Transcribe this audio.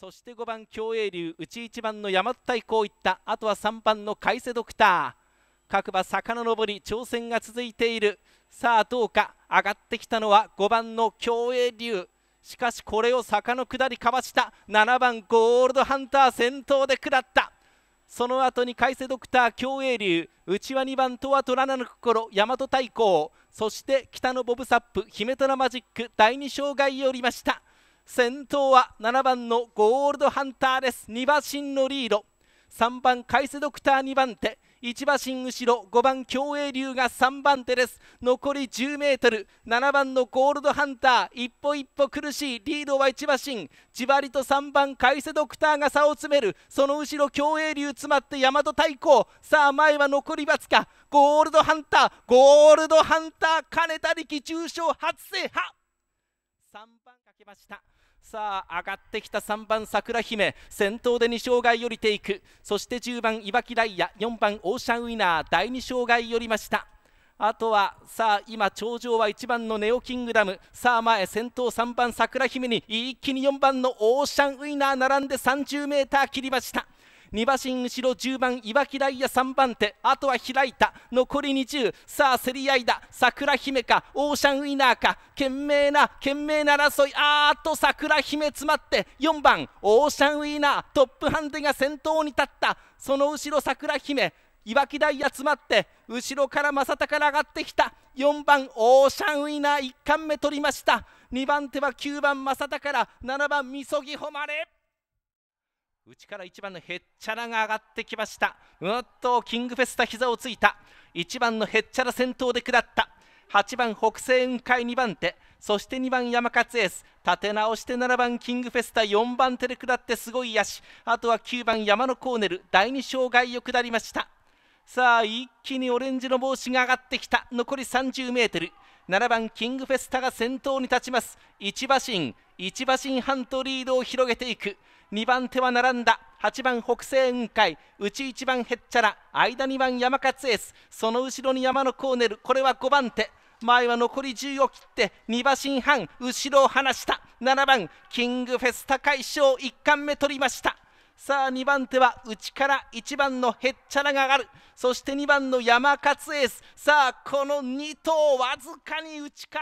そして5番競泳流内1番の大和太鼓をいったあとは3番の海瀬ドクター各馬坂の上り挑戦が続いているさあどうか上がってきたのは5番の競泳流しかしこれを坂の下りかわした7番ゴールドハンター先頭で下ったその後に海瀬ドクター競泳竜内輪2番とは取らなの心大和太鼓そして北のボブサップ姫虎マジック第2障害を降りました先頭は7番のゴールドハンターです2馬身のリード3番カイセドクター2番手1馬身後ろ5番競泳竜が3番手です残り 10m7 番のゴールドハンター一歩一歩苦しいリードは1馬身じわりと3番カイセドクターが差を詰めるその後ろ競泳竜詰まって大和対抗さあ前は残りわずかゴールドハンターゴールドハンター金田力重賞初制覇3番かけましたさあ上がってきた3番桜姫先頭で2障害よりていくそして10番岩木きダイヤ4番オーシャンウィナー第2障害よりましたあとはさあ今頂上は1番のネオキングダムさあ前先頭3番桜姫に一気に4番のオーシャンウィナー並んで 30m 切りました2馬身後ろ10番岩木ダイヤ3番手あとは開いた残り20さあ競り合いだ桜姫かオーシャンウィナーか懸命な懸命な争いあーっと桜姫詰まって4番オーシャンウィナートップハンデが先頭に立ったその後ろ桜姫岩木ヤ詰まって後ろから正隆が上がってきた4番オーシャンウィナー1冠目取りました2番手は9番正隆ら7番みそぎまれ内から1番のへっちゃらが上がってきましたうっとキングフェスタ膝をついた1番のへっちゃら先頭で下った8番北西雲海2番手そして2番山勝エース立て直して7番キングフェスタ4番手で下ってすごいやしあとは9番山のコーネル第2障害を下りましたさあ一気にオレンジの帽子が上がってきた残り 30m7 番キングフェスタが先頭に立ちます1馬身1馬身半とリードを広げていく2番手は並んだ8番北西雲海内1番へっちゃら間2番山勝エースその後ろに山のコーネルこれは5番手前は残り10を切って2馬身半後ろを離した7番キングフェスタ快勝1冠目取りましたさあ2番手は内から1番のへっちゃらが上がるそして2番の山勝エースさあこの2頭わずかに内か